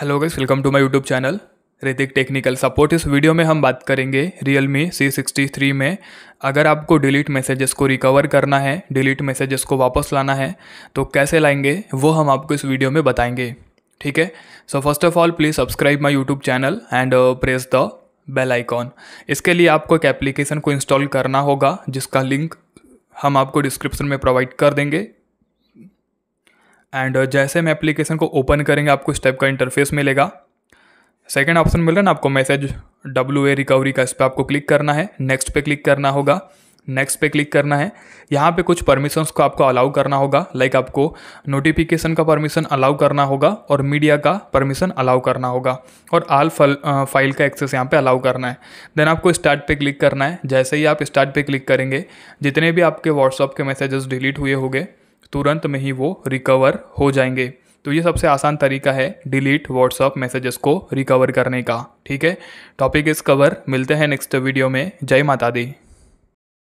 hello guys welcome to my YouTube channel Hrithik technical support इस video में हम बात करेंगे Realme C sixty three में अगर आपको डिलीट मैसेजेस को रिकवर करना है डिलीट मैसेजेस को वापस लाना है तो कैसे लाएंगे वो हम आपको इस वीडियो में बताएंगे ठीक है so first of all please subscribe my YouTube channel and press the bell icon इसके लिए आपको एक एप्लीकेशन को इंस्टॉल करना होगा जिसका लिंक हम आपको डिस्क्रिप्शन में प्रोवाइड कर देंगे एंड uh, जैसे हम एप्लीकेशन को ओपन करेंगे आपको इस टाइप का इंटरफेस मिलेगा सेकेंड ऑप्शन मिल रहा है ना आपको मैसेज डब्ल्यू ए रिकवरी का इस पर आपको क्लिक करना है नेक्स्ट पे क्लिक करना होगा नेक्स्ट पे क्लिक करना है यहाँ पे कुछ परमिशंस को आपको अलाउ करना होगा लाइक आपको नोटिफिकेशन का परमिशन अलाउ करना होगा और मीडिया का परमिशन अलाउ करना होगा और आल फल फाइल का एक्सेस यहाँ पे अलाउ करना है देन आपको स्टार्ट पे क्लिक करना है जैसे ही आप स्टार्ट पे क्लिक करेंगे जितने भी आपके व्हाट्सअप के मैसेजेस डिलीट हुए होंगे तुरंत में ही वो रिकवर हो जाएंगे तो ये सबसे आसान तरीका है डिलीट व्हाट्सअप मैसेजेस को रिकवर करने का ठीक है टॉपिक इस कवर मिलते हैं नेक्स्ट वीडियो में जय माता दी